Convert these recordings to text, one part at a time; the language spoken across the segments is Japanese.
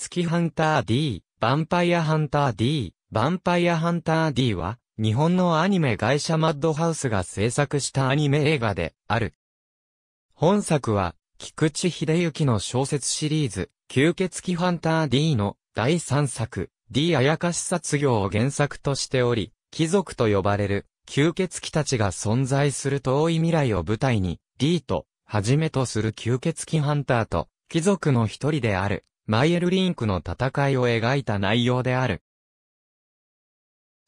月ハンター D、ヴァンパイアハンター D、ヴァンパイアハンター D は、日本のアニメ会社マッドハウスが制作したアニメ映画である。本作は、菊池秀幸の小説シリーズ、吸血鬼ハンター D の第3作、D あやかし殺業を原作としており、貴族と呼ばれる吸血鬼たちが存在する遠い未来を舞台に、D と、はじめとする吸血鬼ハンターと、貴族の一人である、マイエルリンクの戦いを描いた内容である。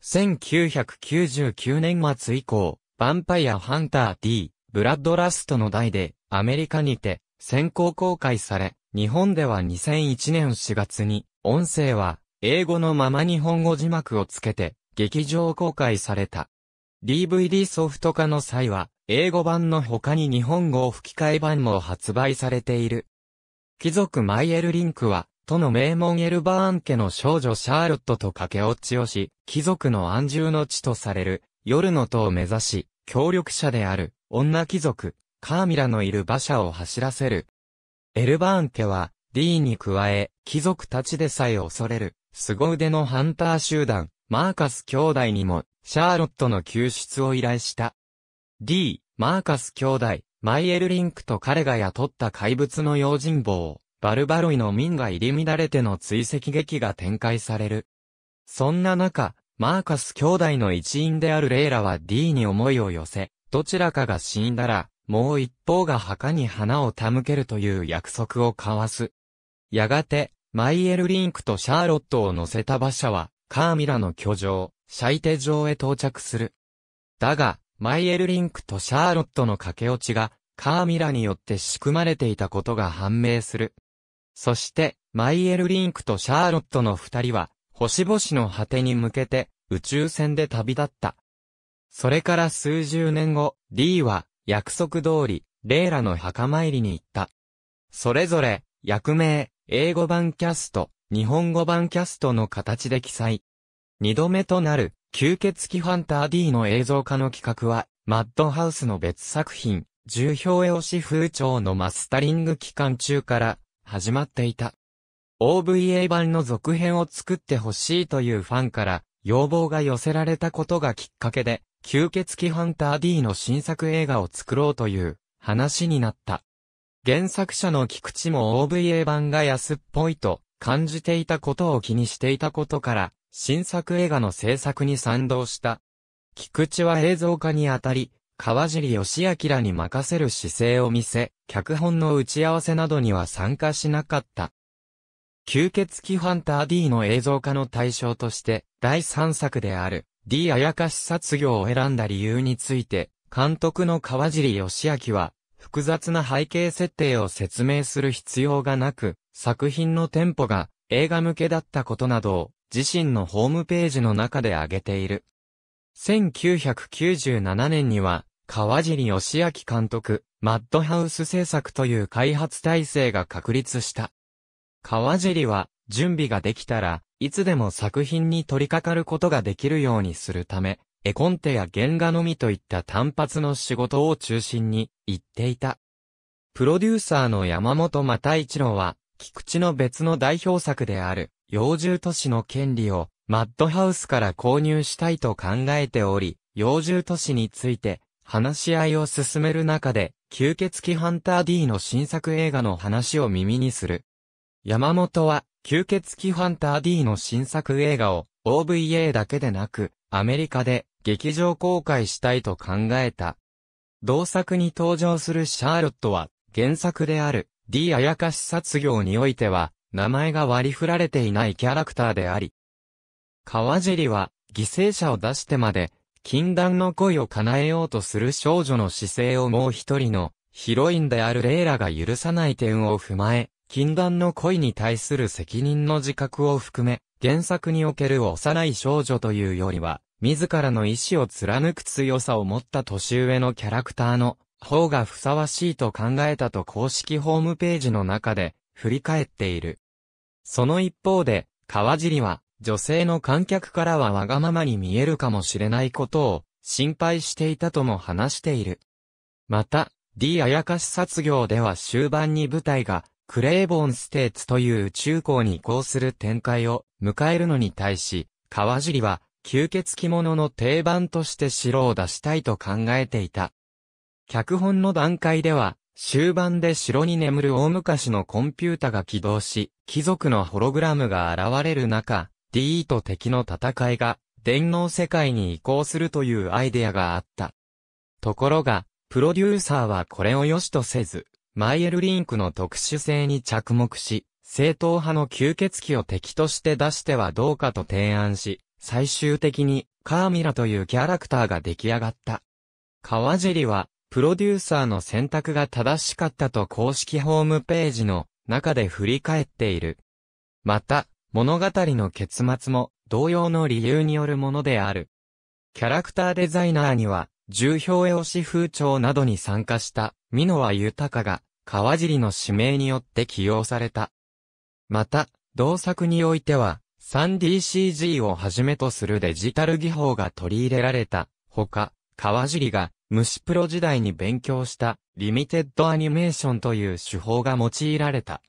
1999年末以降、ヴァンパイアハンター D、ブラッドラストの代で、アメリカにて、先行公開され、日本では2001年4月に、音声は、英語のまま日本語字幕をつけて、劇場公開された。DVD ソフト化の際は、英語版の他に日本語吹き替え版も発売されている。貴族マイエルリンクは、都の名門エルバーン家の少女シャーロットと駆け落ちをし、貴族の安住の地とされる、夜の塔を目指し、協力者である、女貴族、カーミラのいる馬車を走らせる。エルバーン家は、ディーンに加え、貴族たちでさえ恐れる、凄腕のハンター集団、マーカス兄弟にも、シャーロットの救出を依頼した。D、マーカス兄弟、マイエルリンクと彼が雇った怪物の用心棒、バルバロイの民が入り乱れての追跡劇が展開される。そんな中、マーカス兄弟の一員であるレイラは D に思いを寄せ、どちらかが死んだら、もう一方が墓に花を手向けるという約束を交わす。やがて、マイエルリンクとシャーロットを乗せた馬車は、カーミラの居城、シャイテ城へ到着する。だが、マイエルリンクとシャーロットの駆け落ちが、カーミラによって仕組まれていたことが判明する。そして、マイエルリンクとシャーロットの二人は、星々の果てに向けて、宇宙船で旅立った。それから数十年後、D は、約束通り、レイラの墓参りに行った。それぞれ、役名、英語版キャスト、日本語版キャストの形で記載。二度目となる、吸血鬼ハンター D の映像化の企画は、マッドハウスの別作品、重表絵押し風潮のマスタリング期間中から始まっていた。OVA 版の続編を作ってほしいというファンから要望が寄せられたことがきっかけで、吸血鬼ハンター D の新作映画を作ろうという話になった。原作者の菊池も OVA 版が安っぽいと感じていたことを気にしていたことから、新作映画の制作に賛同した。菊池は映像化にあたり、川尻義明に任せる姿勢を見せ、脚本の打ち合わせなどには参加しなかった。吸血鬼ハンター D の映像化の対象として、第3作である D あやかし殺業を選んだ理由について、監督の川尻義明は、複雑な背景設定を説明する必要がなく、作品のテンポが映画向けだったことなどを自身のホームページの中で挙げている。1997年には、川尻義明監督、マッドハウス制作という開発体制が確立した。川尻は、準備ができたら、いつでも作品に取り掛かることができるようにするため、絵コンテや原画のみといった単発の仕事を中心に言っていた。プロデューサーの山本又一郎は、菊池の別の代表作である、幼獣都市の権利をマッドハウスから購入したいと考えており、幼獣都市について話し合いを進める中で、吸血鬼ハンター D の新作映画の話を耳にする。山本は、吸血鬼ハンター D の新作映画を OVA だけでなく、アメリカで劇場公開したいと考えた。同作に登場するシャーロットは、原作である D あやかし殺業においては、名前が割り振られていないキャラクターであり、川尻は、犠牲者を出してまで、禁断の恋を叶えようとする少女の姿勢をもう一人の、ヒロインであるレイラが許さない点を踏まえ、禁断の恋に対する責任の自覚を含め、原作における幼い少女というよりは、自らの意志を貫く強さを持った年上のキャラクターの方がふさわしいと考えたと公式ホームページの中で振り返っている。その一方で、川尻は、女性の観客からはわがままに見えるかもしれないことを、心配していたとも話している。また、D あやかし卒業では終盤に舞台が、クレーボンステーツという宇宙港に移行する展開を迎えるのに対し、川尻は、吸血鬼物の定番として城を出したいと考えていた。脚本の段階では、終盤で城に眠る大昔のコンピュータが起動し、貴族のホログラムが現れる中、D と敵の戦いが、電脳世界に移行するというアイデアがあった。ところが、プロデューサーはこれを良しとせず、マイエルリンクの特殊性に着目し、正統派の吸血鬼を敵として出してはどうかと提案し、最終的にカーミラというキャラクターが出来上がった。川尻はプロデューサーの選択が正しかったと公式ホームページの中で振り返っている。また、物語の結末も同様の理由によるものである。キャラクターデザイナーには、重表絵押し風潮などに参加した美濃は豊が川尻の指名によって起用された。また、同作においては、3DCG をはじめとするデジタル技法が取り入れられた、ほか、川尻が虫プロ時代に勉強したリミテッドアニメーションという手法が用いられた。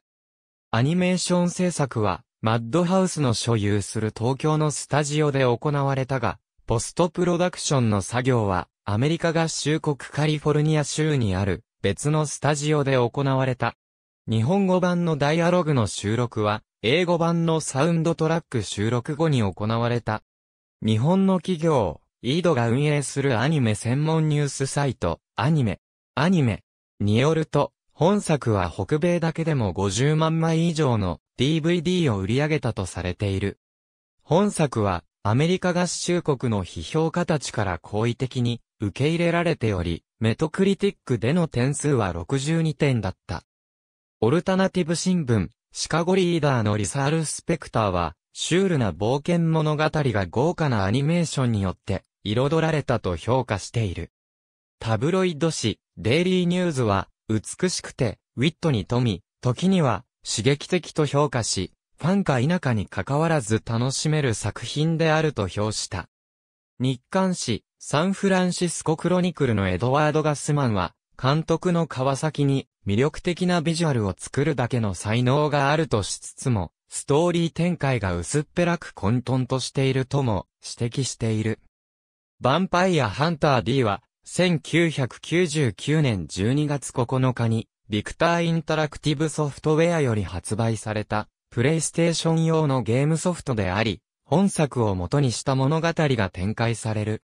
アニメーション制作はマッドハウスの所有する東京のスタジオで行われたが、ポストプロダクションの作業はアメリカ合衆国カリフォルニア州にある別のスタジオで行われた。日本語版のダイアログの収録は、英語版のサウンドトラック収録後に行われた。日本の企業、イードが運営するアニメ専門ニュースサイト、アニメ、アニメによると、本作は北米だけでも50万枚以上の DVD を売り上げたとされている。本作は、アメリカ合衆国の批評家たちから好意的に受け入れられており、メトクリティックでの点数は62点だった。オルタナティブ新聞、シカゴリーダーのリサール・スペクターは、シュールな冒険物語が豪華なアニメーションによって彩られたと評価している。タブロイド誌、デイリーニューズは、美しくて、ウィットに富み、時には、刺激的と評価し、ファンか否かに関わらず楽しめる作品であると評した。日刊誌、サンフランシスコクロニクルのエドワード・ガスマンは、監督の川崎に魅力的なビジュアルを作るだけの才能があるとしつつも、ストーリー展開が薄っぺらく混沌としているとも指摘している。ヴァンパイアハンター D は、1999年12月9日に、ビクターインタラクティブソフトウェアより発売された、プレイステーション用のゲームソフトであり、本作を元にした物語が展開される。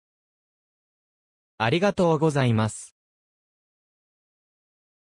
ありがとうございます。